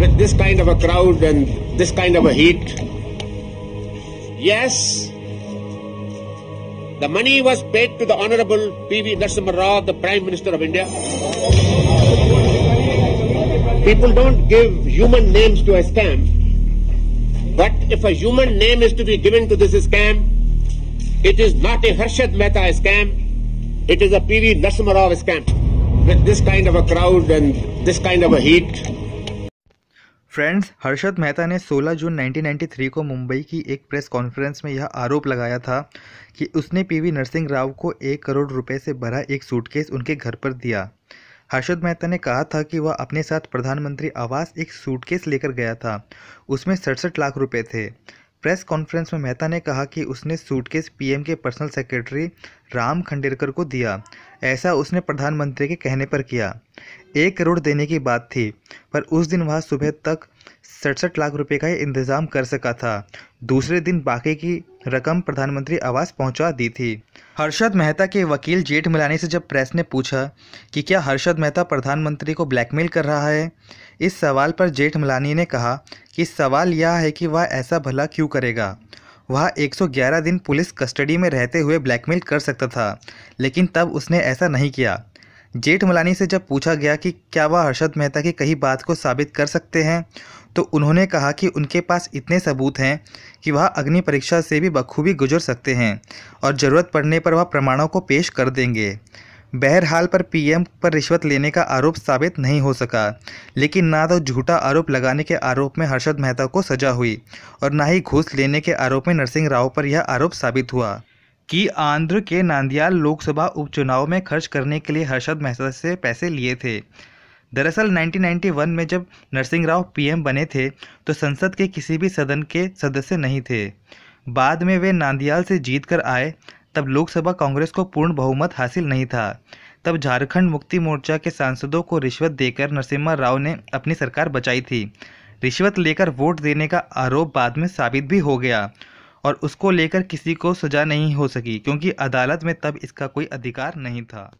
with this kind of a crowd and this kind of a heat. Yes, the money was paid to the Honorable P.V. Narasimha Rao, the Prime Minister of India. People don't give human names to a scam. But if a human name is to be given to this scam, it is not a Harshad Mehta scam, it is a P.V. Narasimha Rao scam. With this kind of a crowd and this kind of a heat, friends Harshad Mehta ने 16 जून 1993 को मुंबई की एक press conference में यह आरोप लगाया था कि उसने पीवी नरसिंह राव को एक करोड़ रुपए से भरा एक सूटकेस उनके घर पर दिया हर्षद मेहता ने कहा था कि वह अपने साथ प्रधानमंत्री आवास एक सूटकेस लेकर गया था उसमें सड़सठ लाख रुपए थे प्रेस कॉन्फ्रेंस में मेहता ने कहा कि उसने सूटकेस पीएम के पर्सनल सेक्रेटरी राम खंडेरकर को दिया ऐसा उसने प्रधानमंत्री के कहने पर किया एक करोड़ देने की बात थी पर उस दिन वह सुबह तक सड़सठ लाख रुपए का इंतज़ाम कर सका था दूसरे दिन बाकी की रकम प्रधानमंत्री आवास पहुंचा दी थी हर्षद मेहता के वकील जेठ मिलानी से जब प्रेस ने पूछा कि क्या हर्षद मेहता प्रधानमंत्री को ब्लैकमेल कर रहा है इस सवाल पर जेठ मिलानी ने कहा कि सवाल यह है कि वह ऐसा भला क्यों करेगा वह 111 दिन पुलिस कस्टडी में रहते हुए ब्लैकमेल कर सकता था लेकिन तब उसने ऐसा नहीं किया जेठमलानी से जब पूछा गया कि क्या वह हर्षद मेहता की कही बात को साबित कर सकते हैं तो उन्होंने कहा कि उनके पास इतने सबूत हैं कि वह अग्नि परीक्षा से भी बखूबी गुजर सकते हैं और ज़रूरत पड़ने पर वह प्रमाणों को पेश कर देंगे बहरहाल पर पीएम पर रिश्वत लेने का आरोप साबित नहीं हो सका लेकिन ना तो झूठा आरोप लगाने के आरोप में हर्षद मेहता को सजा हुई और ना ही घूस लेने के आरोप में नरसिंह राव पर यह आरोप साबित हुआ कि आंध्र के नांदियाल लोकसभा उपचुनाव में खर्च करने के लिए हर्षद मेहता से पैसे लिए थे दरअसल 1991 में जब नरसिंह राव पीएम बने थे तो संसद के किसी भी सदन के सदस्य नहीं थे बाद में वे नांदियाल से जीत कर आए तब लोकसभा कांग्रेस को पूर्ण बहुमत हासिल नहीं था तब झारखंड मुक्ति मोर्चा के सांसदों को रिश्वत देकर नरसिम्हा राव ने अपनी सरकार बचाई थी रिश्वत लेकर वोट देने का आरोप बाद में साबित भी हो गया और उसको लेकर किसी को सजा नहीं हो सकी क्योंकि अदालत में तब इसका कोई अधिकार नहीं था